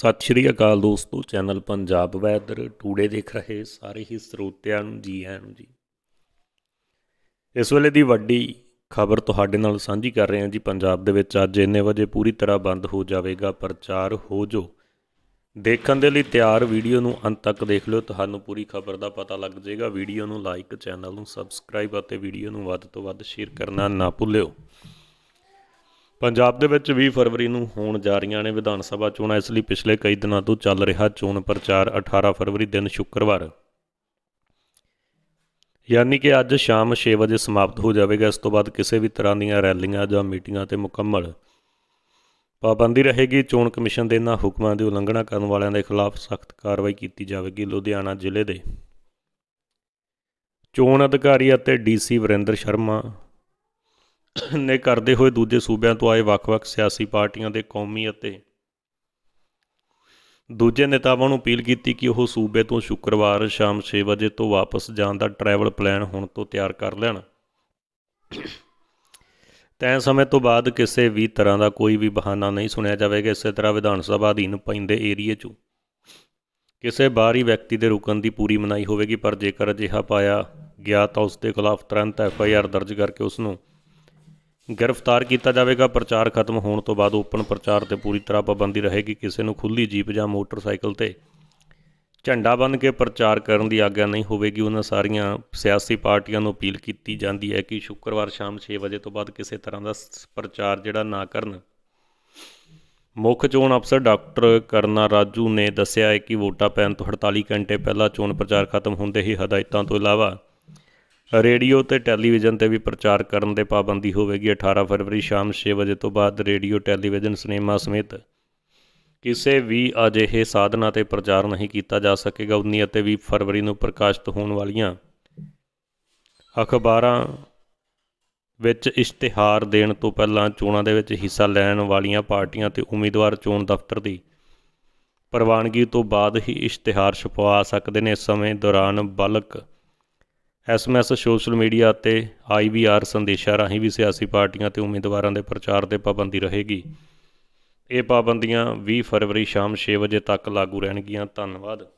ਸਤਿ ਸ਼੍ਰੀ ਅਕਾਲ ਦੋਸਤੋ channel Punjab weather today ਦੇਖ ਰਹੇ ਸਾਰੇ ਹੀ ਸਰੋਤਿਆਂ ਨੂੰ ਜੀ ਆਇਆਂ ਨੂੰ ਜੀ ਇਸ ਵੇਲੇ ਦੀ ਵੱਡੀ ਖਬਰ ਤੁਹਾਡੇ ਨਾਲ ਸਾਂਝੀ ਕਰ ਰਹੇ ਹਾਂ ਜੀ ਪੰਜਾਬ ਦੇ ਵਿੱਚ ਅੱਜ ਇੰਨੇ ਵਜੇ ਪੂਰੀ ਤਰ੍ਹਾਂ ਬੰਦ ਹੋ ਜਾਵੇਗਾ ਪ੍ਰਚਾਰ ਹੋ ਜੋ ਦੇਖਣ ਦੇ ਲਈ ਤਿਆਰ ਵੀਡੀਓ ਨੂੰ ਅੰਤ ਤੱਕ ਦੇਖ ਲਿਓ ਤੁਹਾਨੂੰ ਪੂਰੀ ਖਬਰ ਦਾ ਪਤਾ ਲੱਗ ਜਾਏਗਾ ਵੀਡੀਓ ਨੂੰ ਲਾਈਕ ਚੈਨਲ ਨੂੰ ਸਬਸਕ੍ਰਾਈਬ ਅਤੇ ਵੀਡੀਓ ਨੂੰ ਵੱਧ ਤੋਂ ਵੱਧ ਸ਼ੇਅਰ ਕਰਨਾ ਨਾ ਭੁੱਲਿਓ ਪੰਜਾਬ ਦੇ ਵਿੱਚ 20 ਫਰਵਰੀ ਨੂੰ ਹੋਣ ਜਾ ਰਹੀਆਂ ਨੇ ਵਿਧਾਨ ਸਭਾ ਚੋਣਾਂ ਇਸ ਲਈ ਪਿਛਲੇ ਕਈ ਦਿਨਾਂ ਤੋਂ ਚੱਲ ਰਿਹਾ ਚੋਣ ਪ੍ਰਚਾਰ 18 ਫਰਵਰੀ ਦਿਨ ਸ਼ੁੱਕਰਵਾਰ ਯਾਨੀ ਕਿ ਅੱਜ ਸ਼ਾਮ 6 ਵਜੇ ਸਮਾਪਤ ਹੋ ਜਾਵੇਗਾ ਇਸ ਤੋਂ ਬਾਅਦ ਕਿਸੇ ਵੀ ਤਰ੍ਹਾਂ ਦੀਆਂ ਰੈਲੀਆਂ ਜਾਂ ਮੀਟਿੰਗਾਂ ਤੇ ਮੁਕੰਮਲ ਪਾਬੰਦੀ ਰਹੇਗੀ ਚੋਣ ਕਮਿਸ਼ਨ ਦੇ ਇਹਨਾਂ ਹੁਕਮਾਂ ਦੀ ਉਲੰਘਣਾ ਕਰਨ ਵਾਲਿਆਂ ਦੇ ਖਿਲਾਫ ਸਖਤ ਕਾਰਵਾਈ ਕੀਤੀ ਜਾਵੇਗੀ ਲੁਧਿਆਣਾ ਜ਼ਿਲ੍ਹੇ ਦੇ ਚੋਣ ਅਧਿਕਾਰੀ ਅਤੇ ਡੀਸੀ ਵਰਿੰਦਰ ਸ਼ਰਮਾ ਨੇ ਕਰਦੇ ਹੋਏ ਦੂਜੇ ਸੂਬਿਆਂ ਤੋਂ ਆਏ ਵੱਖ-ਵੱਖ ਸਿਆਸੀ ਪਾਰਟੀਆਂ ਦੇ ਕੌਮੀ ਅਤੇ ਦੂਜੇ ਨੇਤਾਵਾਂ ਨੂੰ ਅਪੀਲ ਕੀਤੀ ਕਿ ਉਹ ਸੂਬੇ ਤੋਂ ਸ਼ੁੱਕਰਵਾਰ ਸ਼ਾਮ 6 ਵਜੇ ਤੋਂ ਵਾਪਸ ਜਾਣ ਦਾ ਟਰੈਵਲ ਪਲਾਨ ਹੁਣ ਤੋਂ ਤਿਆਰ ਕਰ ਲੈਣ ਤੈ ਸਮੇਂ ਤੋਂ ਬਾਅਦ ਕਿਸੇ ਵੀ ਤਰ੍ਹਾਂ ਦਾ ਕੋਈ ਵੀ ਬਹਾਨਾ ਨਹੀਂ ਸੁਣਿਆ ਜਾਵੇਗਾ ਇਸੇ ਤਰ੍ਹਾਂ ਵਿਧਾਨ ਸਭਾ ਅਧੀਨ ਪੈਂਦੇ ਏਰੀਏ 'ਚ ਕਿਸੇ ਬਾਹਰੀ ਵਿਅਕਤੀ ਦੇ ਰੁਕਣ ਦੀ ਪੂਰੀ ਮਨਾਹੀ ਹੋਵੇਗੀ ਪਰ ਜੇਕਰ ਅਜਿਹਾ ਪਾਇਆ ਗਿਆ ਤਾਂ ਉਸ ਦੇ ਖਿਲਾਫ ਤੁਰੰਤ ਐਫ ਆਈ ਆਰ ਦਰਜ ਕਰਕੇ ਉਸ ਨੂੰ ਗ੍ਰਿਫਤਾਰ ਕੀਤਾ ਜਾਵੇਗਾ ਪ੍ਰਚਾਰ ਖਤਮ ਹੋਣ ਤੋਂ ਬਾਅਦ ਓਪਨ ਪ੍ਰਚਾਰ ਤੇ ਪੂਰੀ ਤਰ੍ਹਾਂ ਪਾਬੰਦੀ ਰਹੇਗੀ ਕਿਸੇ ਨੂੰ ਖੁੱਲੀ ਜੀਪ ਜਾਂ ਮੋਟਰਸਾਈਕਲ ਤੇ ਝੰਡਾ ਬੰਨ ਕੇ ਪ੍ਰਚਾਰ ਕਰਨ ਦੀ ਆਗਿਆ ਨਹੀਂ ਹੋਵੇਗੀ ਉਹਨਾਂ ਸਾਰੀਆਂ ਸਿਆਸੀ ਪਾਰਟੀਆਂ ਨੂੰ ਅਪੀਲ ਕੀਤੀ ਜਾਂਦੀ ਹੈ ਕਿ ਸ਼ੁੱਕਰਵਾਰ ਸ਼ਾਮ 6 ਵਜੇ ਤੋਂ ਬਾਅਦ ਕਿਸੇ ਤਰ੍ਹਾਂ ਦਾ ਪ੍ਰਚਾਰ ਜਿਹੜਾ ਨਾ ਕਰਨ ਮੁੱਖ ਚੋਣ ਅਫਸਰ ਡਾਕਟਰ ਕਰਨਾ ਰਾਜੂ ਨੇ ਦੱਸਿਆ ਹੈ ਕਿ ਵੋਟਾਂ ਪੈਣ ਤੋਂ 48 ਘੰਟੇ ਪਹਿਲਾਂ ਚੋਣ ਪ੍ਰਚਾਰ ਖਤਮ ਹੁੰਦੇ ਹੀ ਹਦਾਇਤਾਂ ਤੋਂ ਇਲਾਵਾ ਰੇਡੀਓ ਤੇ ਟੈਲੀਵਿਜ਼ਨ ਤੇ ਵੀ ਪ੍ਰਚਾਰ ਕਰਨ ਦੇ ਪਾਬੰਦੀ ਹੋਵੇਗੀ 18 ਫਰਵਰੀ ਸ਼ਾਮ 6 ਵਜੇ ਤੋਂ ਬਾਅਦ ਰੇਡੀਓ ਟੈਲੀਵਿਜ਼ਨ ਸਿਨੇਮਾ ਸਮੇਤ ਕਿਸੇ ਵੀ ਅਜਿਹੇ ਸਾਧਨਾਂ ਤੇ ਪ੍ਰਚਾਰ ਨਹੀਂ ਕੀਤਾ ਜਾ ਸਕੇਗਾ 19 ਅਤੇ 20 ਫਰਵਰੀ ਨੂੰ ਪ੍ਰਕਾਸ਼ਿਤ ਹੋਣ ਵਾਲੀਆਂ ਅਖਬਾਰਾਂ ਵਿੱਚ ਇਸ਼ਤਿਹਾਰ ਦੇਣ ਤੋਂ ਪਹਿਲਾਂ ਚੋਣਾਂ ਦੇ ਵਿੱਚ ਹਿੱਸਾ ਲੈਣ ਵਾਲੀਆਂ ਪਾਰਟੀਆਂ ਤੇ ਉਮੀਦਵਾਰ ਚੋਣ ਦਫ਼ਤਰ ਦੀ ਪ੍ਰਵਾਨਗੀ ਤੋਂ ਬਾਅਦ ਹੀ ਇਸ਼ਤਿਹਾਰ ਛਪਵਾ ਸਕਦੇ ਨੇ ਇਸ ਸਮੇਂ ਦੌਰਾਨ ਬਲਕ ਐਸਐਮਐਸ ਸੋਸ਼ਲ ਮੀਡੀਆ ਤੇ ਆਈਵੀਆਰ ਸੰਦੇਸ਼ਾਂ ਰਾਹੀਂ ਵੀ ਸਿਆਸੀ ਪਾਰਟੀਆਂ ਤੇ ਉਮੀਦਵਾਰਾਂ ਦੇ ਪ੍ਰਚਾਰ ਤੇ ਪਾਬੰਦੀ ਰਹੇਗੀ ਇਹ ਪਾਬੰਦੀਆਂ 20 ਫਰਵਰੀ ਸ਼ਾਮ 6 ਵਜੇ ਤੱਕ ਲਾਗੂ ਰਹਿਣਗੀਆਂ ਧੰਨਵਾਦ